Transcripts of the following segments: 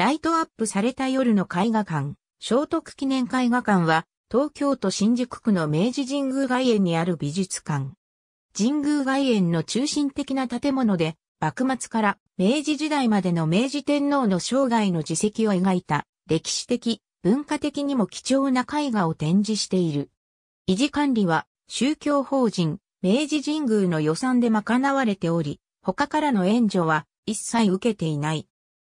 ライトアップされた夜の絵画館、聖徳記念絵画館は、東京都新宿区の明治神宮外苑にある美術館。神宮外苑の中心的な建物で、幕末から明治時代までの明治天皇の生涯の自績を描いた、歴史的、文化的にも貴重な絵画を展示している。維持管理は、宗教法人、明治神宮の予算で賄われており、他からの援助は一切受けていない。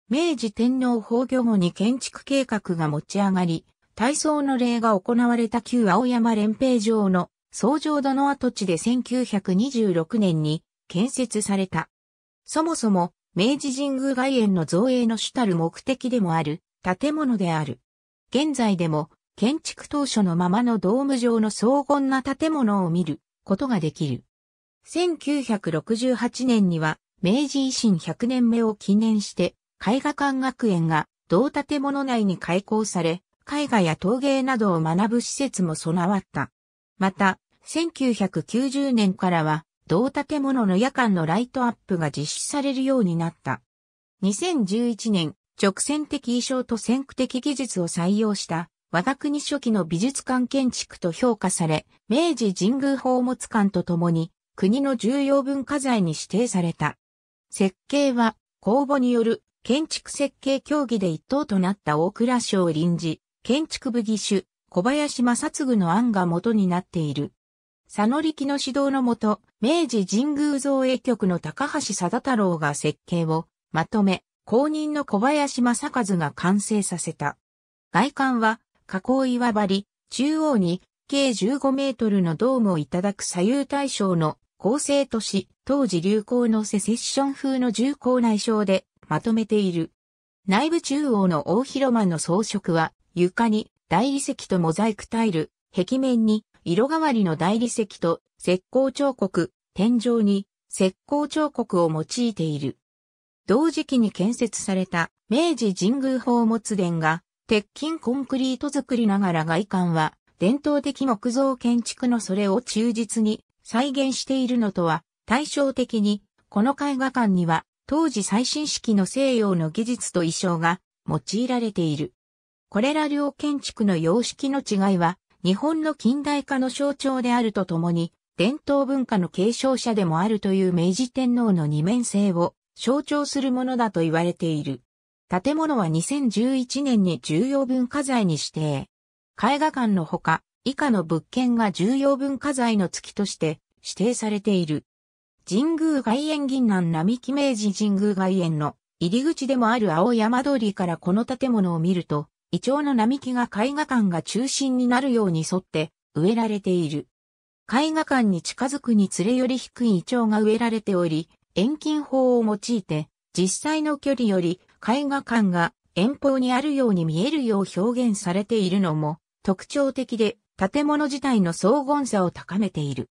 明治天皇崩御後に建築計画が持ち上がり、体操の礼が行われた旧青山連平城の創城殿の跡地で1926年に建設された。そもそも明治神宮外苑の造営の主たる目的でもある建物である。現在でも建築当初のままのドーム状の荘厳な建物を見ることができる。1968年には明治維新100年目を記念して絵画館学園が同建物内に開校され、絵画や陶芸などを学ぶ施設も備わった。また、1990年からは、同建物の夜間のライトアップが実施されるようになった。2011年、直線的衣装と先駆的技術を採用した我が国初期の美術館建築と評価され、明治神宮宝物館とともに国の重要文化財に指定された。設計は公募による建築設計協議で一等となった大蔵省臨時、建築部議手、小林正嗣の案が元になっている。佐野力の指導のもと、明治神宮造営局の高橋貞太郎が設計をまとめ、公認の小林正和が完成させた。外観は、加工岩張り、中央に計15メートルのドームをいただく左右対称の構成とし、当時流行のセセッション風の重厚内装で、まとめている。内部中央の大広間の装飾は、床に大理石とモザイクタイル、壁面に色変わりの大理石と石膏彫刻、天井に石膏彫刻を用いている。同時期に建設された明治神宮宝物殿が鉄筋コンクリート作りながら外観は伝統的木造建築のそれを忠実に再現しているのとは対照的にこの絵画館には当時最新式の西洋の技術と衣装が用いられている。これら両建築の様式の違いは、日本の近代化の象徴であるとともに、伝統文化の継承者でもあるという明治天皇の二面性を象徴するものだと言われている。建物は2011年に重要文化財に指定。絵画館のほか、以下の物件が重要文化財の月として指定されている。神宮外苑銀南並木明治神宮外苑の入り口でもある青山通りからこの建物を見ると、イチョウの並木が絵画館が中心になるように沿って植えられている。絵画館に近づくにつれより低いイチョウが植えられており、遠近法を用いて、実際の距離より絵画館が遠方にあるように見えるよう表現されているのも特徴的で建物自体の荘厳さを高めている。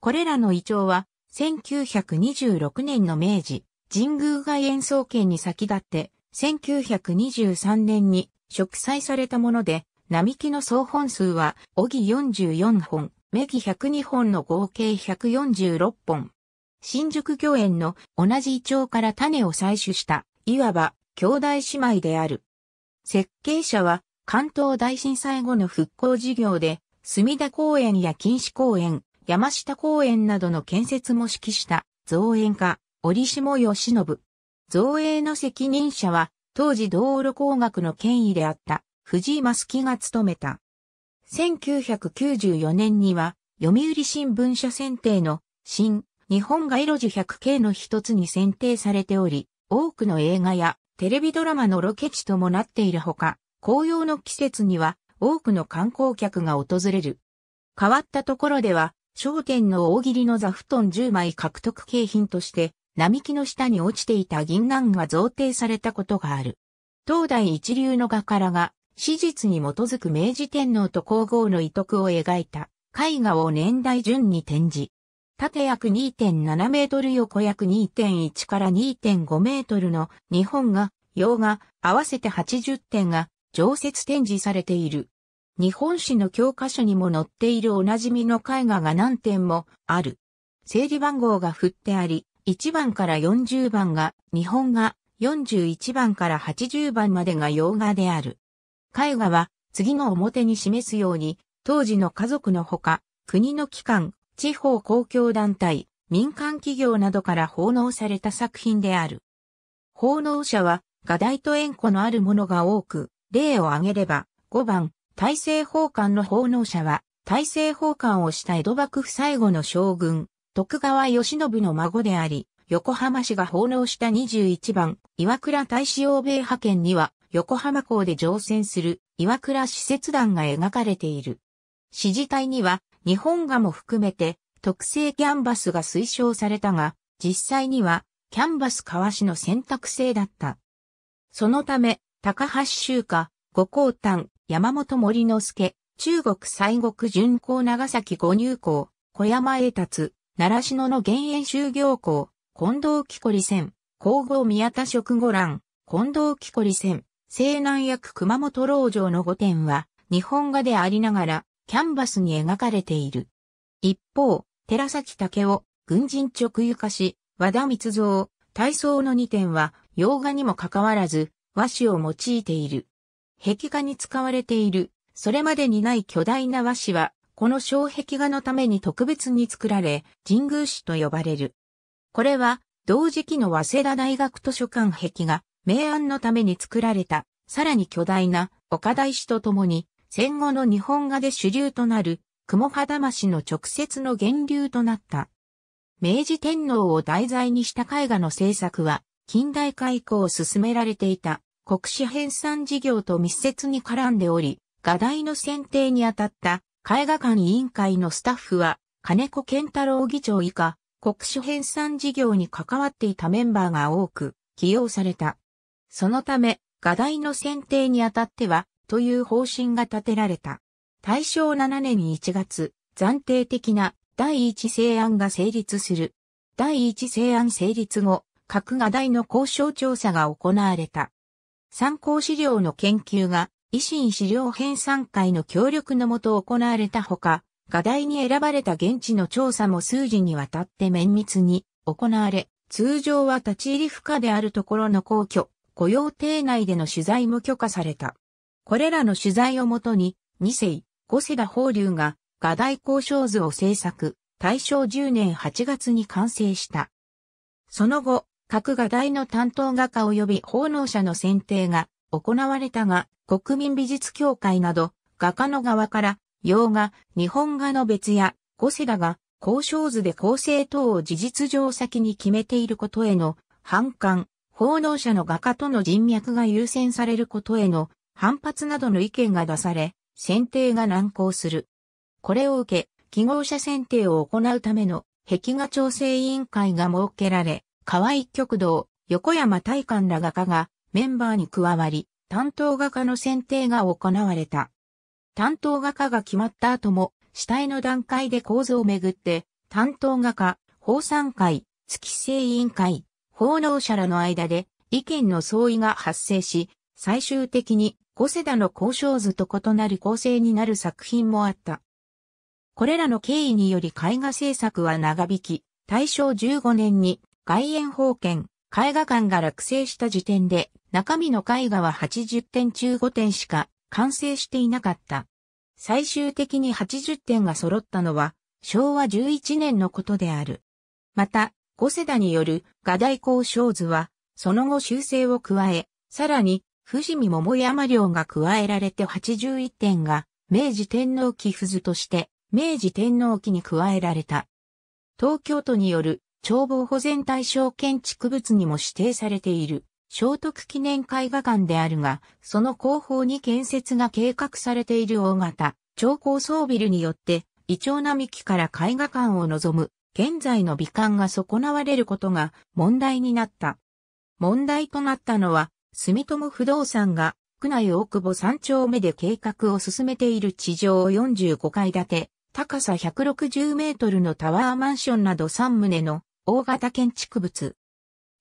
これらのイチョウは1926年の明治、神宮外演奏研に先立って、1923年に植栽されたもので、並木の総本数は、小木44本、目木102本の合計146本。新宿御苑の同じ胃腸から種を採取した、いわば兄弟姉妹である。設計者は関東大震災後の復興事業で、墨田公園や錦糸公園、山下公園などの建設も指揮した造園家、折下義信。造営の責任者は、当時道路工学の権威であった藤井正樹が務めた。1994年には、読売新聞社選定の新日本街路樹1 0 0系の一つに選定されており、多くの映画やテレビドラマのロケ地ともなっているほか、紅葉の季節には多くの観光客が訪れる。変わったところでは、商店の大喜利の座布団10枚獲得景品として、並木の下に落ちていた銀杏が贈呈されたことがある。当代一流の画からが、史実に基づく明治天皇と皇后の遺徳を描いた絵画を年代順に展示。縦約2.7メートル横約2.1から2.5メートルの日本画、洋画合わせて80点が常設展示されている。日本史の教科書にも載っているおなじみの絵画が何点もある。整理番号が振ってあり、1番から40番が日本画、41番から80番までが洋画である。絵画は次の表に示すように、当時の家族のほか、国の機関、地方公共団体、民間企業などから奉納された作品である。奉納者は、画題と縁故のあるものが多く、例を挙げれば、5番、大政奉還の奉納者は、大政奉還をした江戸幕府最後の将軍、徳川義信の孫であり、横浜市が奉納した21番、岩倉大使欧米派遣には、横浜港で乗船する岩倉使節団が描かれている。支持体には、日本画も含めて、特製キャンバスが推奨されたが、実際には、キャンバス川しの選択制だった。そのため、高橋周家、五光丹、山本森之助、中国西国巡行長崎五入港、小山栄達、奈良篠の減塩修行校、近藤木こり線、皇后宮田食後欄、近藤木こり線、西南役熊本老城の五点は、日本画でありながら、キャンバスに描かれている。一方、寺崎武を軍人直輸化し、和田光造、体操の二点は、洋画にもかかわらず、和紙を用いている。壁画に使われている、それまでにない巨大な和紙は、この障壁画のために特別に作られ、神宮紙と呼ばれる。これは、同時期の早稲田大学図書館壁画、明暗のために作られた、さらに巨大な岡大師とともに、戦後の日本画で主流となる、雲肌橋の直接の源流となった。明治天皇を題材にした絵画の制作は、近代化以降進められていた。国史編纂事業と密接に絡んでおり、画題の選定にあたった絵画館委員会のスタッフは、金子健太郎議長以下、国史編纂事業に関わっていたメンバーが多く起用された。そのため、画題の選定にあたっては、という方針が立てられた。大正7年1月、暫定的な第一成案が成立する。第一成案成立後、各画題の交渉調査が行われた。参考資料の研究が維新資料編参会の協力のもと行われたほか、画題に選ばれた現地の調査も数時にわたって綿密に行われ、通常は立ち入り不可であるところの皇居、雇用邸内での取材も許可された。これらの取材をもとに、二世、五世田法隆が、画題交渉図を制作、大正10年8月に完成した。その後、各画題の担当画家及び奉納者の選定が行われたが、国民美術協会など、画家の側から、洋画、日本画の別や、ゴセ画が、交渉図で構成等を事実上先に決めていることへの反感、奉納者の画家との人脈が優先されることへの反発などの意見が出され、選定が難航する。これを受け、記号者選定を行うための壁画調整委員会が設けられ、河合極道、横山大観ら画家がメンバーに加わり、担当画家の選定が行われた。担当画家が決まった後も、死体の段階で構図をめぐって、担当画家、法産会、月生委員会、法能者らの間で意見の相違が発生し、最終的に五世田の交渉図と異なる構成になる作品もあった。これらの経緯により絵画制作は長引き、大正15年に外縁法券、絵画館が落成した時点で、中身の絵画は80点中5点しか完成していなかった。最終的に80点が揃ったのは、昭和11年のことである。また、五世田による画大交渉図は、その後修正を加え、さらに、士見桃山領が加えられて81点が、明治天皇記付図として、明治天皇記に加えられた。東京都による眺望保全対象建築物にも指定されている、聖徳記念絵画館であるが、その後方に建設が計画されている大型、超高層ビルによって、異常並木から絵画館を望む、現在の美観が損なわれることが問題になった。問題となったのは、住友不動産が、区内大久保3丁目で計画を進めている地上45階建て、高さ160メートルのタワーマンションなど3棟の大型建築物。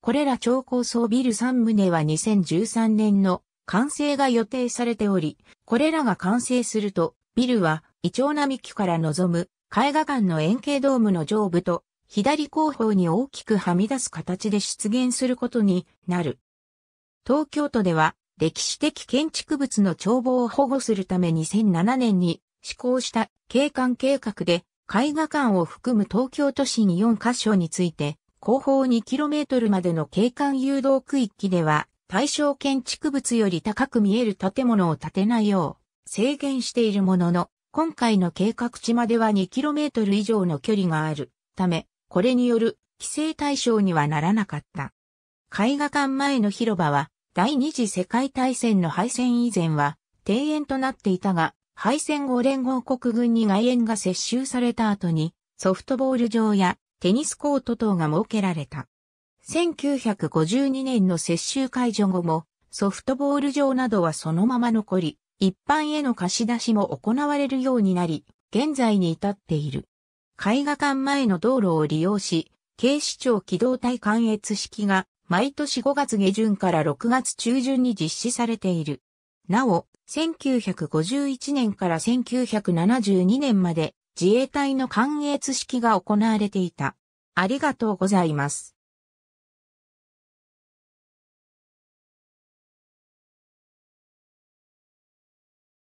これら超高層ビル3棟は2013年の完成が予定されており、これらが完成すると、ビルは、イチョウ並木から望む、絵画館の円形ドームの上部と、左後方に大きくはみ出す形で出現することになる。東京都では、歴史的建築物の眺望を保護するため2007年に施行した景観計画で絵画館を含む東京都心4カ所について、後方 2km までの景観誘導区域では、対象建築物より高く見える建物を建てないよう制限しているものの、今回の計画地までは 2km 以上の距離があるため、これによる規制対象にはならなかった。絵画館前の広場は、第二次世界大戦の敗戦以前は庭園となっていたが、敗戦後連合国軍に外苑が接収された後に、ソフトボール場やテニスコート等が設けられた。1952年の接収解除後も、ソフトボール場などはそのまま残り、一般への貸し出しも行われるようになり、現在に至っている。絵画館前の道路を利用し、警視庁機動隊関越式が毎年5月下旬から6月中旬に実施されている。なお、1951年から1972年まで自衛隊の関越式が行われていた。ありがとうございます。